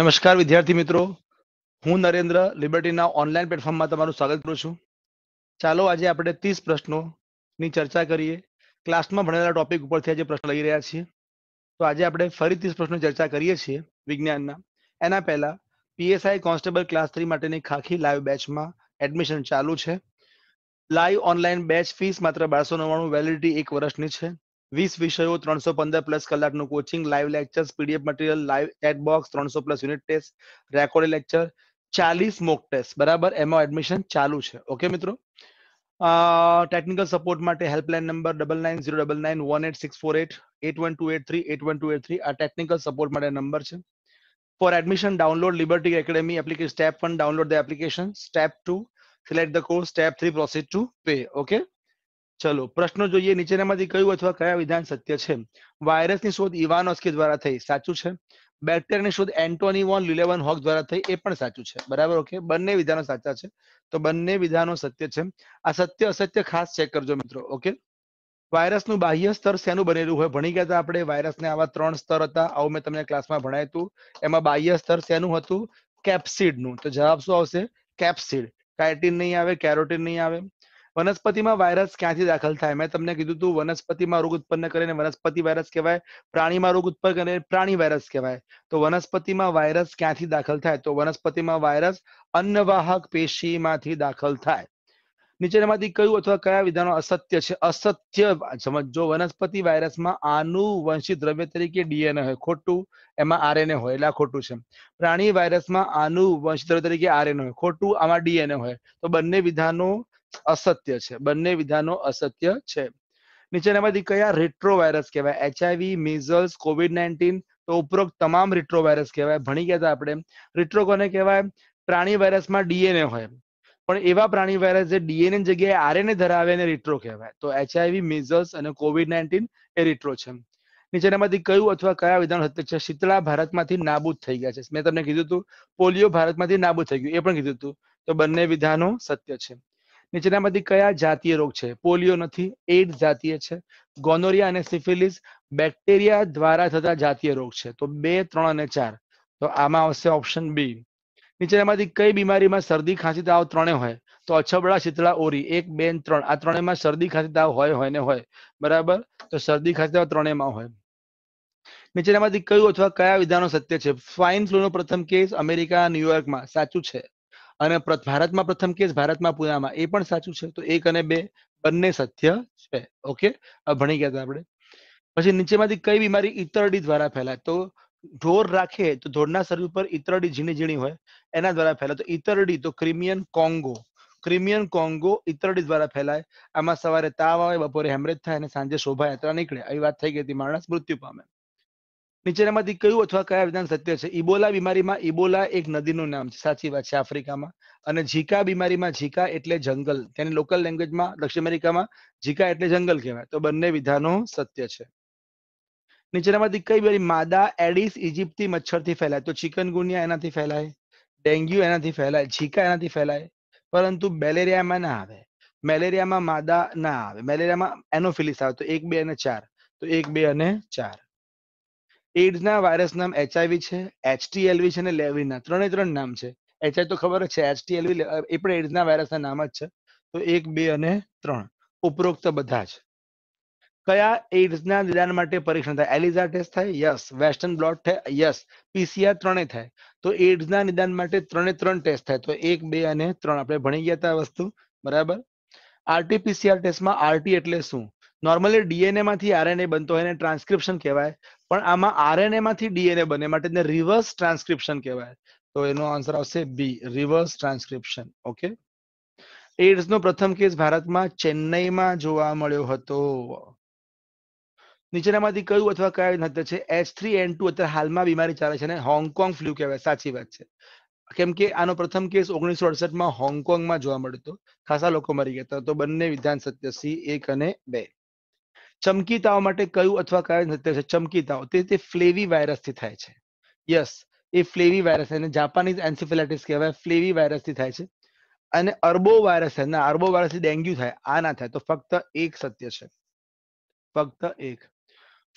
નમસ્કાર વિદ્યાર્થી મિત્રો હું નરેન્દ્ર લિબર્ટીના ઓનલાઈન પ્લેટફોર્મમાં તમારું સ્વાગત કરું છું ચાલો આજે આપણે ત્રીસ પ્રશ્નોની ચર્ચા કરીએ ક્લાસમાં ભણેલા ટોપિક ઉપરથી આજે પ્રશ્ન લઈ રહ્યા છીએ તો આજે આપણે ફરી ત્રીસ પ્રશ્નો ચર્ચા કરીએ છીએ વિજ્ઞાનના એના પહેલા પીએસઆઈ કોન્સ્ટેબલ ક્લાસ થ્રી માટેની ખાખી લાઈવ બેચમાં એડમિશન ચાલુ છે લાઈવ ઓનલાઈન બેચ ફીસ માત્ર બારસો નવ્વાણું વેલિડિટી એક વર્ષની છે વીસ વિષયો ત્રણસો પંદર પ્લસ કલાકનું coaching live lecture PDF material live at box ત્રણસો plus unit test record lecture ચાલીસ મોક ટેસ્ટ બરાબર એમાં એડમિશન ચાલુ છે ઓકે મિત્રો ટેકનિકલ સપોર્ટ માટે helpline number double nine zero double nine one eight six four eight eight one two eight three eight one two eight three આ technical support માટે number છે for admission download Liberty Academy application step one download the application step two select the course step three proceed to pay okay ચલો પ્રશ્નો જોઈએ નીચેનામાંથી કયું અથવા કયા વિધાન સત્ય છે વાયરસની શોધ ઇવાનોસ્કી દ્વારા થઈ સાચું છે બેક્ટેરિયાની શોધ એન્ટોની વોન લિલેવન હોક દ્વારા થઈ એ પણ સાચું છે બરાબર ઓકે બંને વિધાનો સાચા છે તો બંને વિધાનો સત્ય છે આ સત્ય અસત્ય ખાસ ચેક કરજો મિત્રો ઓકે વાયરસનું બાહ્ય સ્તર શેનું બનેલું હોય ભણી ગયા હતા આપણે વાયરસને આવા ત્રણ સ્તર હતા આવું મેં તમને ક્લાસમાં ભણાયું હતું એમાં બાહ્ય સ્તર શેનું હતું કેપ્સિડનું તો જવાબ શું આવશે કેપ્સિડ કાઇટિન નહીં આવે કેરોટીન નહીં આવે વનસ્પતિમાં વાયરસ ક્યાંથી દાખલ થાય મેં તમને કીધું તું વનસ્પતિમાં રોગ ઉત્પન્ન કરીને વનસ્પતિ વાયરસ કહેવાય પ્રાણીમાં રોગ ઉત્પન્ન કરીને પ્રાણી વાયરસ કહેવાય તો વનસ્પતિમાં વાયરસ ક્યાંથી દાખલ થાય તો વનસ્પતિમાં વાયરસ અન્નવાહક પેશીમાંથી દાખલ થાય નીચેનામાંથી કયું અથવા કયા વિધાનો અસત્ય છે અસત્ય સમજો વનસ્પતિ વાયરસમાં આનુવંશિક દ્રવ્ય તરીકે ડીએનએ હોય ખોટું એમાં આરએનએ હોય એટલે આ ખોટું છે પ્રાણી વાયરસમાં આનુવંશિક દ્રવ્ય તરીકે આરએનએ હોય ખોટું આમાં ડીએનએ હોય તો બંને વિધાનો અસત્ય છે બંને વિધાનો અસત્ય છે નીચેનામાંથી કયા રેટ્રોવાયરસ કહેવાય એચઆઈવી મિઝલ્સ કોવિડ નાઇન્ટીન તો ઉપરોક્ત તમામ રેટ્રોવાયરસ કહેવાય ભણી ગયા હતા આપણે રેટ્રો કોને કહેવાય પ્રાણી વાયરસમાં ડીએનએ હોય પણ એવા પ્રાણી વાયરસ જે ડીએનએ જગ્યાએ આરએનએ ધરાવે એને રેટ્રો કહેવાય તો એચઆઈવી મિઝલ્સ અને કોવિડ નાઇન્ટીન એ રેટ્રો છે નીચેનામાંથી કયું અથવા કયા વિધાન સત્ય છે શીતળા ભારતમાંથી નાબૂદ થઈ ગયા છે મેં તમને કીધું હતું પોલિયો ભારતમાંથી નાબૂદ થઈ ગયું એ પણ કીધું હતું તો બંને વિધાનો સત્ય છે નીચેનામાંથી કયા જાતીય રોગ છે પોલિયો નથી એઇડ્સ જાતીય છે ગોનોરિયા અને સિફિલિસ બેક્ટેરિયા દ્વારા થતા જાતીય રોગ છે તો બે ત્રણ અને ચાર તો આમાં આવશે ઓપ્શન બી નીચેનામાંથી કઈ બીમારીમાં શરદી ખાંસી તાવ ત્રણે હોય તો અછબડા શીતળા ઓરી એક બે ત્રણ આ ત્રણેયમાં શરદી ખાંસી તાવ હોય હોય ને હોય બરાબર તો શરદી ખાંસી તાવ ત્રણેયમાં હોય નીચેનામાંથી કયું અથવા કયા વિધાનો સત્ય છે ફાઇન ફ્લુ નો પ્રથમ કેસ અમેરિકા ન્યુયોર્કમાં સાચું છે અને ભારતમાં પ્રથમ કેસ ભારતમાં પૂનામાં એ પણ સાચું છે તો એક અને બે બંને સત્ય છે ઓકે ભણી ગયા આપણે પછી નીચેમાંથી કઈ બીમારી ઇતરડી દ્વારા ફેલાય તો ઢોર રાખે તો ઢોરના શરીર ઉપર ઇતરડી ઝીણી ઝીણી હોય એના દ્વારા ફેલાય તો ઇતરડી તો ક્રિમિયન કોંગો ક્રિમિયન કોંગો ઇતરડી દ્વારા ફેલાય આમાં સવારે તાવ આવે બપોરે હેમરેજ થાય અને સાંજે શોભાયાત્રા નીકળે આવી વાત થઈ ગઈ હતી માણસ મૃત્યુ પામે નીચેનામાંથી કયું અથવા કયા વિધાન સત્ય છે ઇબોલા બીમારીમાં ઇબોલા એક નદીનું નામ છે સાચી વાત છે આફ્રિકામાં અને ઝીકા બીમારીમાં ઝીકા એટલે જંગલ તેની લોકલ લેંગ્વેજમાં દક્ષિણ અમેરિકામાં ઝીકા એટલે જંગલ કહેવાય તો બંને વિધાનો સત્ય છે નીચેનામાંથી કઈ બીમારી માદા એડિસ ઇજિપ્તી મચ્છરથી ફેલાય તો ચિકનગુનિયા એનાથી ફેલાય ડેન્ગ્યુ એનાથી ફેલાય ઝીકા એનાથી ફેલાય પરંતુ બેલેરિયામાં ના આવે મેલેરિયામાં માદા ના આવે મેલેરિયામાં એનોફિલિસ આવે તો એક બે અને ચાર તો એક બે અને ચાર એડ્સ વાયરસ નામ એચઆઈવી છે એચટીએલવી છે અને લેવિના ત્રણે ત્રણ નામ છે એચઆઈ તો ખબર જ છે એચટીએલવી એ પણ એડ્સ ના નામ જ છે તો એક બે અને ત્રણ ઉપરોક્ત બધા જ કયા એડ્સ નિદાન માટે પરીક્ષણ થાય એલિઝા ટેસ્ટ થાય યસ વેસ્ટર્ન બ્લોટ થાય યસ પીસીઆર ત્રણે થાય તો એડ્સ ના નિદાન માટે ત્રણે ત્રણ ટેસ્ટ થાય તો એક બે અને ત્રણ આપણે ભણી ગયા હતા વસ્તુ બરાબર આરટીપીસીઆર ટેસ્ટમાં આરટી એટલે શું નોર્મલી ડીએનએ માંથી આરએનએ બનતો હોય એને ટ્રાન્સક્રિપ્શન કહેવાય પણ આમાં આરએનએ માંથી ડીએનએ બને માટે એને રિવર્સ ટ્રાન્સક્રિપ્શન કહેવાય તો એનો આન્સર આવશે B reverse transcription okay AIDS નો પ્રથમ કેસ ભારતમાં ચેન્નઈમાં જોવા મળ્યો હતો નીચેનામાંથી કયું અથવા કયા નત છે એચ થ્રી એન ટુ અત્યારે હાલમાં બીમારી ચાલે છે અને હોંગકોંગ ફ્લૂ કહેવાય સાચી વાત છે કેમ કે આનો પ્રથમ કેસ ઓગણીસો અડસઠમાં હોંગકોંગમાં જોવા મળ્યો હતો ખાસા લોકો મરી ગયા હતા તો બંને વિધાન સત્ય સી એક અને બે ચમકી તાવ માટે કયું અથવા કયા નૃત્ય ચમકી તાવ તે તે ફ્લેવી વાયરસથી થાય છે યસ એ ફ્લેવી વાયરસ એને જાપાનીઝ એન્સીફિલાઇટિસ કહેવાય ફ્લેવી વાયરસથી થાય છે અને અર્બો વાયરસ છે ના અર્બો વાયરસથી ડેન્ગ્યુ થાય આ ના થાય તો ફક્ત એક સત્ય છે ફક્ત એક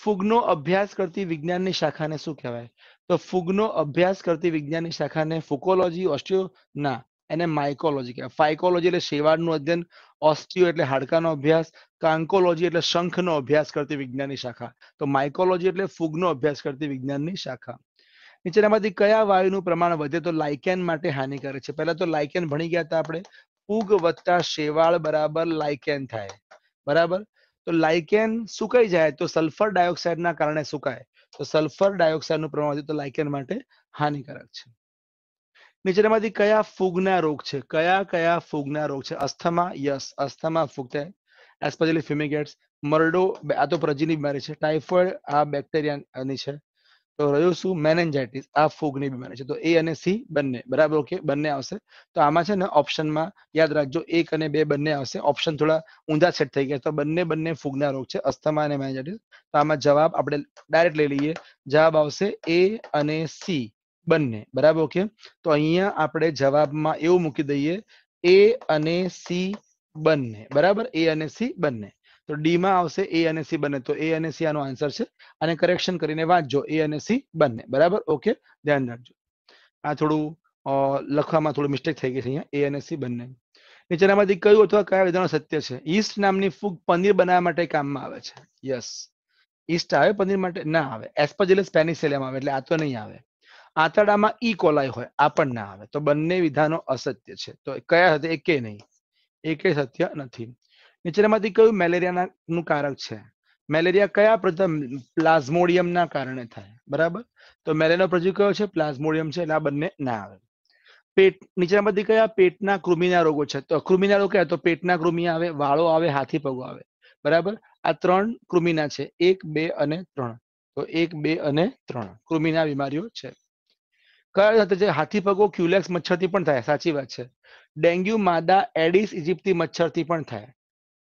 ફૂગનો અભ્યાસ કરતી વિજ્ઞાનની શાખાને શું કહેવાય તો ફૂગનો અભ્યાસ કરતી વિજ્ઞાનની શાખાને ફુકોલોજી ઓસ્ટિયો ના એને માઇકોલોજી કહેવાય ફાઇકોલોજી એટલે શેવાળનું અધ્યયન ઓસ્ટિયો એટલે હાડકાનો અભ્યાસ કાંકોલોજી એટલે શંખનો અભ્યાસ કરતી વિજ્ઞાનની શાખા તો માઇકોલોજી એટલે ફૂગનો અભ્યાસ કરતી વિજ્ઞાનની શાખા નીચેનામાંથી કયા વાયુનું પ્રમાણ વધે તો લાઇકેન માટે હાનિકારક છે પહેલા તો લાઇકેન ભણી ગયા હતા આપણે ફૂગ વત્તા શેવાળ બરાબર લાઇકેન થાય બરાબર તો લાઇકેન સુકાઈ જાય તો સલ્ફર ડાયોક્સાઇડના કારણે સુકાય તો સલ્ફર ડાયોક્સાઇડનું પ્રમાણ વધે તો લાઇકેન માટે હાનિકારક છે નીચેનામાંથી કયા ફૂગના રોગ છે કયા કયા ફૂગના રોગ છે અસ્થમા યસ અસ્થમા ફૂગ થાય એસ્પેશિયલી ફ્યુમિગેટ્સ મરડો આ તો પ્રજીની બીમારી છે ટાઇફોઇડ આ બેક્ટેરિયાની છે તો રહ્યું શું મેનેન્જાઇટિસ આ ફૂગની બીમારી છે તો એ અને સી બંને બરાબર ઓકે બંને આવશે તો આમાં છે ને ઓપ્શનમાં યાદ રાખજો એક અને બે બંને આવશે ઓપ્શન થોડા ઊંધા સેટ થઈ ગયા તો બંને બંને ફૂગના રોગ છે અસ્થમા અને મેનેન્જાઇટિસ તો આમાં જવાબ આપણે ડાયરેક્ટ લઈ લઈએ જવાબ આવશે એ અને સી બંને બરાબર ઓકે તો અહીંયા આપણે જવાબમાં એવું મૂકી દઈએ એ અને સી બંને બરાબર એ અને સી બંને તો ડી માં આવશે એ અને સી બંને તો એ અને સી આનો આન્સર છે અને કરેક્શન કરીને વાંચજો એ અને સી બંને બરાબર ઓકે ધ્યાન રાખજો આ થોડું લખવામાં થોડું મિસ્ટેક થઈ ગઈ છે અહીંયા એ અને સી બંને નીચેનામાંથી કયું અથવા કયા વિધાનો સત્ય છે ઈસ્ટ નામની ફૂગ પનીર બનાવવા માટે કામમાં આવે છે યસ ઈસ્ટ આવે પનીર માટે ના આવે એસ્પજેલે સ્પેનિશ સેલેમ આવે એટલે આ તો નહીં આવે આંતરડામાં ઈ કોલાય હોય આ પણ ના આવે તો બંને વિધાનો અસત્ય છે તો કયા હતા એકે નહીં એકે સત્ય નથી નીચેનામાંથી કયું મેલેરિયાના નું કારક છે મેલેરિયા કયા પ્રથમ પ્લાઝ્મોડિયમના કારણે થાય બરાબર તો મેલેરિયાનો પ્રજુ કયો છે પ્લાઝ્મોડિયમ છે એટલે આ બંને ના આવે પેટ નીચેનામાંથી કયા પેટના કૃમિના રોગો છે તો કૃમિના રોગ કયા તો પેટના કૃમિ આવે વાળો આવે હાથી પગો આવે બરાબર આ ત્રણ કૃમિના છે એક બે અને ત્રણ તો એક બે અને ત્રણ કૃમિના બીમારીઓ છે કયા સાથે છે હાથી પગો ક્યુલેક્સ મચ્છરથી પણ થાય સાચી વાત છે ડેન્ગ્યુ માદા એડિસ ઇજિપ્તી મચ્છરથી પણ થાય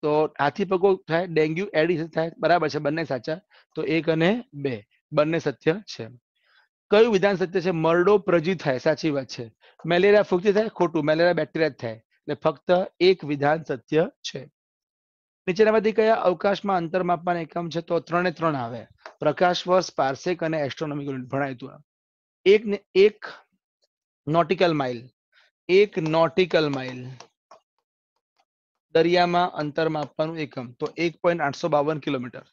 તો હાથી પગો થાય ડેન્ગ્યુ એડિસ થાય બરાબર છે બંને સાચા તો એક અને બે બંને સત્ય છે કયું વિધાન સત્ય છે મરડો પ્રજી થાય સાચી વાત છે મેલેરિયા ફૂગથી થાય ખોટું મેલેરિયા બેક્ટેરિયા થાય એટલે ફક્ત એક વિધાન સત્ય છે નીચેનામાંથી કયા અવકાશમાં અંતર માપવાના એકમ છે તો ત્રણે ત્રણ આવે પ્રકાશ વર્ષ પાર્સેક અને એસ્ટ્રોનોમિકલ યુનિટ ભણાય હતું એક એક નોટિકલ માઇલ એક નોટિકલ માઇલ દરિયામાં અંતર માપવાનું એકમ તો એક પોઈન્ટ આઠસો બાવન કિલોમીટર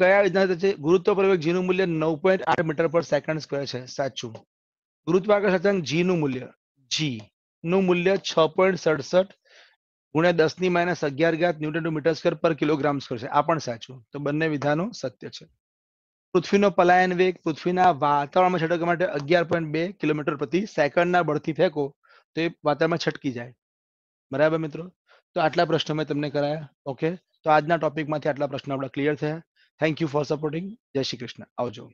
કયા વિધાન છે ગુરુત્વ પ્રવેગ જીનું મૂલ્ય નવ પોઈન્ટ આઠ મીટર પર સેકન્ડ સ્ક્વેર છે સાચું ગુરુત્વાકર્ષણ જી નું મૂલ્ય જી નું મૂલ્ય છ પોઈન્ટ સડસઠ ગુણ્યા દસ ની માઇનસ અગિયાર ઘાત newton metre square per kilogram square છે આ પણ સાચું તો બંને વિધાનો સત્ય છે પૃથ્વીનો પલાયન વેગ પૃથ્વીના વાતાવરણમાં છટકવા માટે અગિયાર પોઈન્ટ બે કિલોમીટર પ્રતિ સેકન્ડના બળથી ફેંકો તો એ વાતાવરણમાં છટકી જાય બરાબર મિત્રો તો આટલા પ્રશ્નો મેં તમને કરાયા ઓકે તો આજના ટોપિકમાંથી આટલા પ્રશ્નો આપણા ક્લિયર થયા થેન્ક યુ ફોર સપોર્ટિંગ જય શ્રી કૃષ્ણ આવજો